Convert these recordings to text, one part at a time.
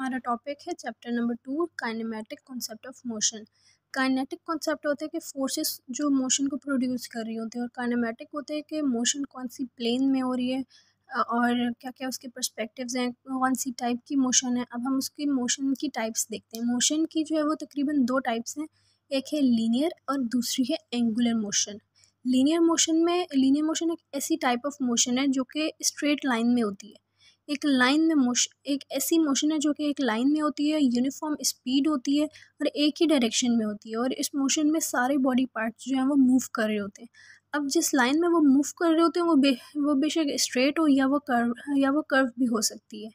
हमारा टॉपिक है chapter number two kinematic concept of motion kinetic concept होते हैं कि फोर्सेस जो मोशन को प्रोड्यूस कर रही होती है और काइनेमेटिक होते हैं कि मोशन कौन सी प्लेन में हो रही है और क्या क्या उसके पर्सपेक्टिव्स हैं कौन सी टाइप की मोशन है अब हम उसकी मोशन की टाइप्स देखते हैं मोशन की जो है वो तकरीबन दो टाइप्स हैं एक है लीनियर और दूसरी है एंगुलर मोशन लीनियर मोशन में लीनियर मोशन एक ऐसी टाइप ऑफ मोशन है जो कि स्ट्रेट लाइन में होती है एक लाइन में मोश एक ऐसी मोशन है जो कि एक लाइन में होती है यूनिफॉर्म स्पीड होती है और एक ही डायरेक्शन में होती है और इस मोशन में सारे बॉडी पार्ट्स जो हैं वो मूव कर रहे होते हैं अब जिस लाइन में वो मूव कर रहे होते हैं वो बे वो बेशक स्ट्रेट हो या वो कर्व या वो कर्व भी हो सकती है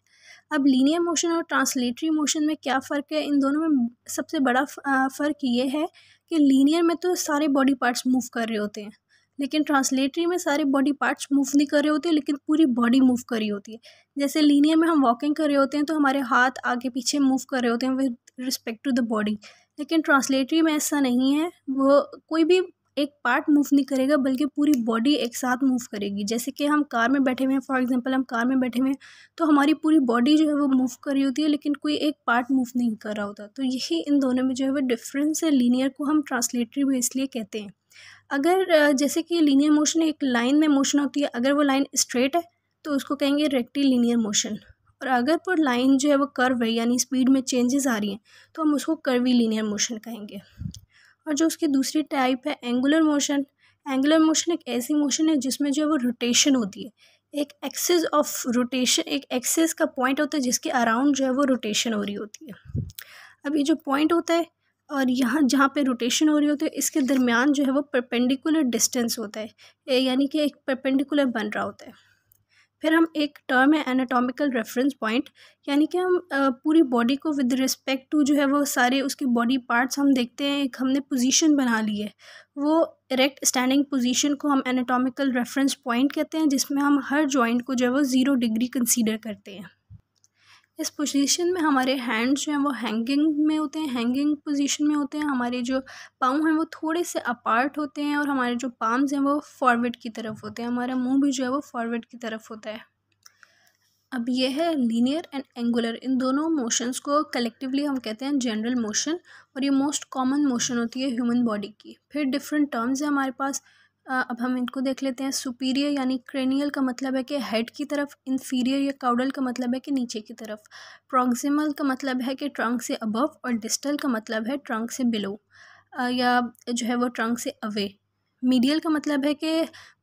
अब लीनियर मोशन और ट्रांसलेटरी मोशन में क्या फ़र्क है इन दोनों में सबसे बड़ा फ़र्क ये है कि लीनियर में तो सारे बॉडी पार्ट्स मूव कर रहे होते हैं लेकिन ट्रांसलेटरी में सारे बॉडी पार्ट्स मूव नहीं कर रहे होते लेकिन पूरी बॉडी मूव कर रही होती है जैसे लीनियर में हम वॉकिंग कर रहे होते हैं तो हमारे हाथ आगे पीछे मूव कर रहे होते हैं with respect to the body लेकिन ट्रांसलेटरी में ऐसा नहीं है वो कोई भी एक पार्ट मूव नहीं करेगा बल्कि पूरी बॉडी एक साथ मूव करेगी जैसे कि हम कार में बैठे हुए हैं फॉर एग्जांपल हम कार में बैठे हुए हैं तो हमारी पूरी बॉडी जो है वो मूव कर रही होती है लेकिन कोई एक पार्ट मूव नहीं कर रहा होता तो यही इन दोनों में जो है वो डिफरेंस है लीनियर को हम ट्रांसलेटरी में इसलिए कहते हैं अगर जैसे कि लीनियर मोशन एक लाइन में मोशन होती है अगर वो लाइन स्ट्रेट है तो उसको कहेंगे रेक्टी लीनियर मोशन और अगर वो लाइन जो है वो कर्व है यानी स्पीड में चेंजेस आ रही हैं तो हम उसको कर्वी लीनियर मोशन कहेंगे और जो उसकी दूसरी टाइप है एंगुलर मोशन एंगुलर मोशन एक ऐसी मोशन है जिसमें जो है वो रोटेशन होती है एक एक्सेस ऑफ रोटेशन एक एक्सेस का पॉइंट होता है जिसके अराउंड जो है वो रोटेशन हो रही होती है अब ये जो पॉइंट होता है और यहाँ जहाँ पे रोटेशन हो रही होती है इसके दरमियान जो है वो परपेंडिकुलर डिस्टेंस होता है यानी कि एक परपेंडिकुलर बन रहा होता है फिर हम एक टर्म है एनाटॉमिकल रेफरेंस पॉइंट यानी कि हम पूरी बॉडी को विद रिस्पेक्ट टू जो है वो सारे उसके बॉडी पार्ट्स हम देखते हैं एक हमने पोजीशन बना ली है वो इरेक्ट स्टैंडिंग पोजीशन को हम एनाटॉमिकल रेफरेंस पॉइंट कहते हैं जिसमें हम हर जॉइंट को जो है वो ज़ीरो डिग्री कंसीडर करते हैं इस पोजीशन में हमारे हैंड्स जो हैं वो हैंगिंग में होते हैं हैंगिंग पोजीशन में होते हैं हमारे जो पाँव हैं वो थोड़े से अपार्ट होते हैं और हमारे जो पाम्स हैं वो फॉरवर्ड की तरफ होते हैं हमारा मुंह भी जो है वो फॉरवर्ड की तरफ होता है अब ये है लीनियर एंड एंगुलर इन दोनों मोशंस को कलेक्टिवली हम कहते हैं जनरल मोशन और ये मोस्ट कॉमन मोशन होती है ह्यूमन बॉडी की फिर डिफरेंट टर्म्स हैं हमारे पास अब हम इनको देख लेते हैं सुपीरियर यानी क्रेनियल का मतलब है कि हेड की तरफ इन्फीरियर या काउडल का मतलब है कि नीचे की तरफ प्रॉक्सिमल का मतलब है कि ट्रंक से अबव और डिस्टल का मतलब है ट्रंक से बिलो या जो है वो ट्रंक से अवे मीडियल का मतलब है कि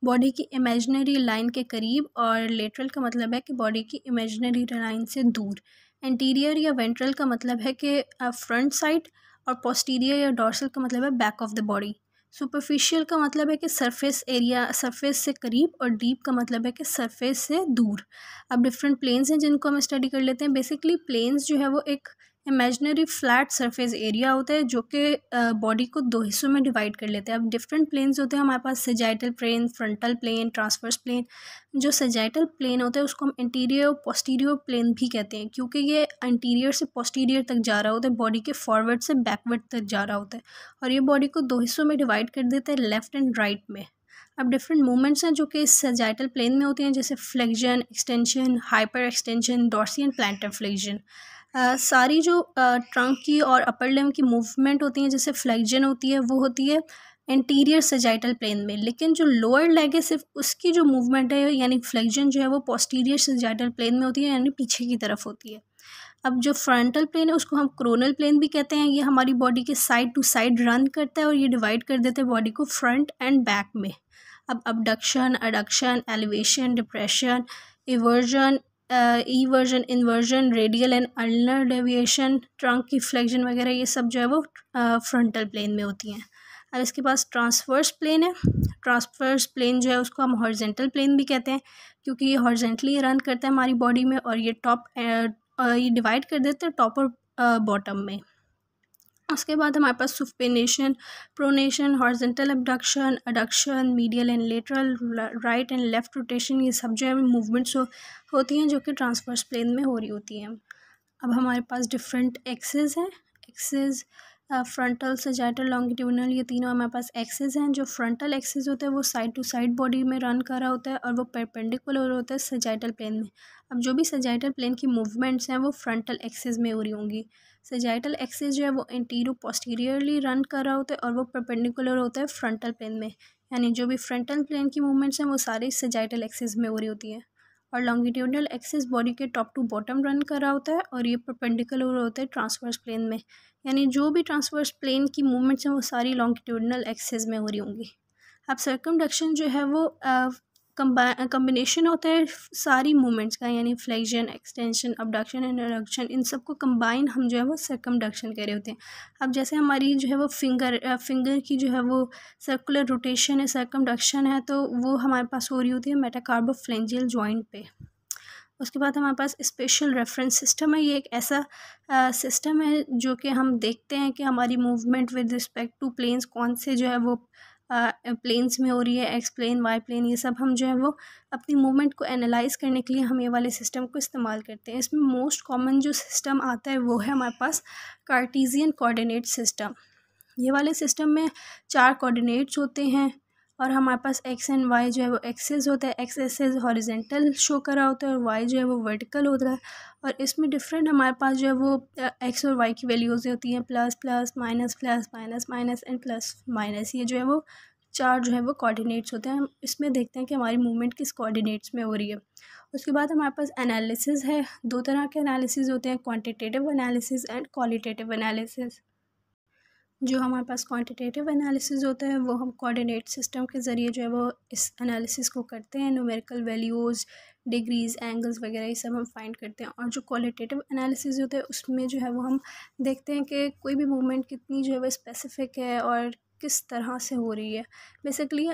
बॉडी की इमेजनरी लाइन के करीब और लेटरल का मतलब है कि बॉडी की इमेजिनरी लाइन से दूर एंटीरियर या वेंट्रल का मतलब है कि फ्रंट साइड और पोस्टीरियर या डॉर्सल का मतलब है back of the body superficial का मतलब है कि सरफेस एरिया सरफेस से करीब और डीप का मतलब है कि सरफेस से दूर अब डिफरेंट प्लेन्स हैं जिनको हम स्टडी कर लेते हैं बेसिकली प्लेन्स जो है वो एक इमेजनरी फ्लैट सरफेस एरिया होता है जो कि बॉडी को दो हिस्सों में डिवाइड कर लेते हैं अब डिफरेंट प्लेन्स होते हैं हमारे पास sagittal plane frontal plane transverse plane जो सजाइटल प्लेन होता है उसको हम इंटीरियर और पोस्टीरियर प्लेन भी कहते हैं क्योंकि ये इंटीरियर से पोस्टीरियर तक जा रहा होता है बॉडी के फॉरवर्ड से बैकवर्ड तक जा रहा होता है और ये बॉडी को दो हिस्सों में डिवाइड कर देते हैं लेफ्ट एंड राइट में अब डिफरेंट मूवमेंट्स हैं जो कि सजाइटल प्लेन में होती हैं जैसे flexion extension hyper extension dorsiflexion plantar flexion Uh, सारी जो ट्रंक uh, की और अपर लिम की मूवमेंट होती है जैसे फ्लेक्जन होती है वो होती है इंटीरियर सजाइटल प्लेन में लेकिन जो लोअर लेग है सिर्फ उसकी जो मूवमेंट है यानी फ्लेक्जन जो है वो पोस्टीरियर सजाइटल प्लेन में होती है यानी पीछे की तरफ होती है अब जो फ्रंटल प्लेन है उसको हम क्रोनल प्लेन भी कहते हैं ये हमारी बॉडी के साइड टू साइड रन करता है और ये डिवाइड कर देते हैं बॉडी को फ्रंट एंड बैक में अब abduction adduction elevation depression eversion eversion inversion radial and ulnar deviation trunk की फ्लैक्शन वगैरह ये सब जो है वो फ्रंटल uh, प्लेन में होती हैं अब इसके पास ट्रांसवर्स प्लेन है ट्रांसवर्स प्लेन जो है उसको हम हॉर्जेंटल प्लेन भी कहते हैं क्योंकि ये हॉर्जेंटली रन करता है हमारी बॉडी में और ये टॉप uh, uh, ये डिवाइड कर देते हैं टॉप और बॉटम में उसके बाद हमारे पास supination pronation horizontal abduction adduction medial and lateral right and left rotation ये सब जो है मूवमेंट्स हो, होती हैं जो कि ट्रांसफर्स प्लेन में हो रही होती हैं अब हमारे पास डिफरेंट एक्सेस हैं axes frontal sagittal longitudinal ये तीनों हमारे पास एक्सेस हैं जो फ्रंटल एक्सेस होते हैं वो साइड टू साइड बॉडी में रन कर रहा होता है और वो परपेंडिकुलर होता है सजाइटल प्लेन में अब जो भी सजाइटल प्लेन की मूवमेंट्स हैं वो फ्रंटल एक्सेस में हो रही होंगी सजाइटल एक्सेस जो है वो एंटीरो पोस्टीरियरली रन कर रहा होता है और वो परपेंडिकुलर होता है फ्रंटल प्लेन में यानी जो भी फ्रंटल प्लेन की मूवमेंट्स हैं वो सारी सजाइटल एक्सेस में हो रही होती है और लॉन्गिट्यूडनल एक्सिस बॉडी के टॉप टू बॉटम रन कर रहा होता है और ये परपेंडिकुलर होता है ट्रांसवर्स प्लेन में यानी जो भी ट्रांसवर्स प्लेन की मूवमेंट्स हैं वो सारी लॉन्गिट्यूडनल एक्सिस में हो रही होंगी अब सर्कमडक्शन जो है वो कम्बा कम्बिनेशन होता है सारी मूवमेंट्स का यानी flexion extension abduction and adduction इन सब को कम्बाइन हम जो है वो सर्कमडक्शन कह रहे होते हैं अब जैसे हमारी जो है वो फिंगर फिंगर की जो है वो सर्कुलर रोटेशन है सर्कमडक्शन है तो वो हमारे पास हो रही होती है मेटाकार्बोफ्लेंजियल जॉइंट पे उसके बाद हमारे पास स्पेशल रेफरेंस सिस्टम है ये एक ऐसा सिस्टम है जो कि हम देखते हैं कि हमारी movement with respect to planes कौन से जो है वो प्लेन्स में हो रही है एक्स प्लेन वाई प्लेन ये सब हम जो है वो अपनी मूवमेंट को एनालाइज करने के लिए हम ये वाले सिस्टम को इस्तेमाल करते हैं इसमें मोस्ट कॉमन जो सिस्टम आता है वो है हमारे पास कार्टीजियन कोऑर्डिनेट सिस्टम ये वाले सिस्टम में चार कोऑर्डिनेट्स होते हैं और हमारे पास एक्स एंड वाई जो है वो एक्सेस होता है एक्स एक्सेस हॉरिजेंटल शो करा होता है और वाई जो है वो वर्टिकल होता है और इसमें डिफरेंट हमारे पास जो है वो एक्स और वाई की वैल्यूज़ होती हैं plus plus minus plus minus minus and plus minus ये जो है वो चार जो है वो कोऑर्डिनेट्स होते हैं हम इसमें देखते हैं कि हमारी मूवमेंट किस कोऑर्डिनेट्स में हो रही है उसके बाद हमारे पास एनालिसिस है दो तरह के एनालिसिस होते हैं quantitative analysis and qualitative analysis जो हमारे पास क्वांटिटेटिव एनालिसिस होता है वो हम कोऑर्डिनेट सिस्टम के ज़रिए जो है वो इस एनालिसिस को करते हैं न्यूमेरिकल वैल्यूज़ डिग्रीज़ एंगल्स वगैरह ये सब हम फाइंड करते हैं और जो क्वालिटेटिव एनालिसिस होता है उसमें जो है वो हम देखते हैं कि कोई भी मूवमेंट कितनी जो है वो स्पेसिफिक है और किस तरह से हो रही है बेसिकली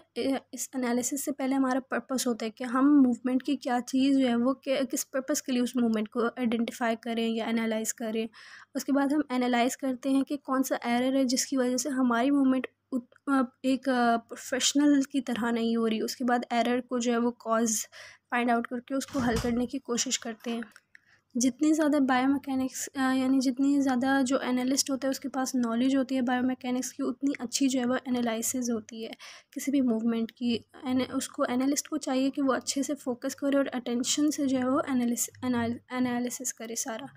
इस एनालिसिस से पहले हमारा पर्पस होता है कि हम मूवमेंट की क्या चीज़ जो है वो किस पर्पस के लिए उस मूवमेंट को आइडेंटिफाई करें या एनालाइज करें उसके बाद हम एनालाइज करते हैं कि कौन सा एरर है जिसकी वजह से हमारी मूवमेंट एक प्रोफेशनल की तरह नहीं हो रही उसके बाद एरर को जो है वो कॉज फाइंड आउट करके उसको हल करने की कोशिश करते हैं जितनी ज़्यादा बायो बायोमैकेनिक्स यानी जितनी ज़्यादा जो एनालिस्ट होता है उसके पास नॉलेज होती है बायो बायोमैकेनिक्स की उतनी अच्छी जो है वो एनालिसिस होती है किसी भी मूवमेंट की एन उसको एनालिस्ट को चाहिए कि वो अच्छे से फोकस करे और अटेंशन से जो है वो एनालिस एनालिसिस करे सारा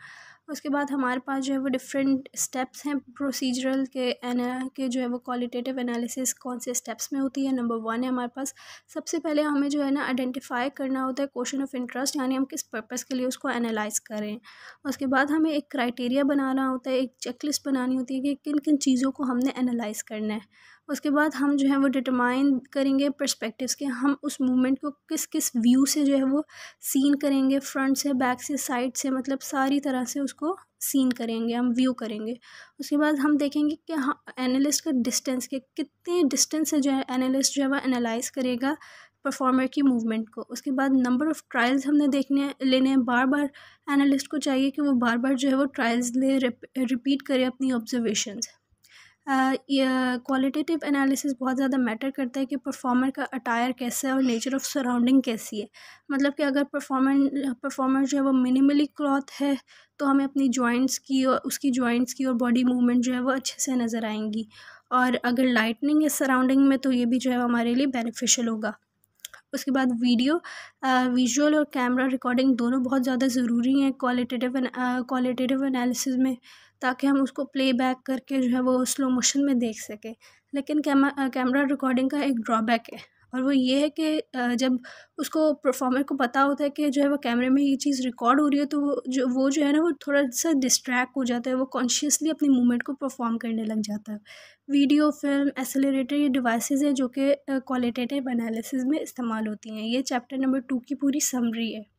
उसके बाद हमारे पास जो है वो डिफरेंट स्टेप्स हैं प्रोसीजरल के uh, के जो है वो क्वालिटेटिव एनालिसिस कौन से स्टेप्स में होती है नंबर वन है हमारे पास सबसे पहले हमें जो है ना आइडेंटिफाई करना होता है क्वेश्चन ऑफ इंटरेस्ट यानी हम किस पर्पज़ के लिए उसको एनालाइज करें उसके बाद हमें एक क्राइटेरिया बनाना होता है एक चेकलिस्ट बनानी होती है कि किन किन चीज़ों को हमने एनालाइज करना है उसके बाद हम जो है वो डिटरमाइन करेंगे पर्सपेक्टिव्स के हम उस मूवमेंट को किस किस व्यू से जो है वो सीन करेंगे फ्रंट से बैक से साइड से मतलब सारी तरह से उसको सीन करेंगे हम व्यू करेंगे उसके बाद हम देखेंगे कि हाँ एनालिस्ट का डिस्टेंस के कितने डिस्टेंस से जो है एनालिस्ट जो है वह एनालाइज करेगा परफॉर्मर की मूवमेंट को उसके बाद नंबर ऑफ़ ट्रायल्स हमने देखने लेने हैं बार बार एनालिस्ट को चाहिए कि वो बार बार जो है वो ट्रायल्स ले रिपीट करे अपनी ऑब्जर्वेशन क्वालिटेटिव uh, एनालिसिस बहुत ज़्यादा मैटर करता है कि परफॉर्मर का अटायर कैसा है और नेचर ऑफ सराउंडिंग कैसी है मतलब कि अगर परफॉर्मर परफॉर्मर जो है वो मिनिमली क्लॉथ है तो हमें अपनी जॉइंट्स की और उसकी जॉइंट्स की और बॉडी मूवमेंट जो है वो अच्छे से नज़र आएंगी और अगर लाइटनिंग है सराउंडिंग में तो ये भी जो है हमारे लिए बेनिफिशियल होगा उसके बाद वीडियो विजुअल और कैमरा रिकॉर्डिंग दोनों बहुत ज़्यादा ज़रूरी हैं क्वालिटेटिव क्वालिटेटिव एनालिसिस में ताकि हम उसको प्ले बैक करके जो है वो स्लो मोशन में देख सकें लेकिन कैमरा कैमरा रिकॉर्डिंग का एक ड्रॉबैक है और वो ये है कि जब उसको परफॉर्मर को पता होता है कि जो है वो कैमरे में ये चीज़ रिकॉर्ड हो रही है तो वो जो वो जो है ना वो थोड़ा सा डिस्ट्रैक्ट हो जाता है वो कॉन्शियसली अपनी मूवमेंट को परफॉर्म करने लग जाता है वीडियो फिल्म एसेलेटर ये डिवाइस हैं जो कि क्वालिटेटिव एनालिसिस में इस्तेमाल होती हैं ये चैप्टर नंबर टू की पूरी समरी है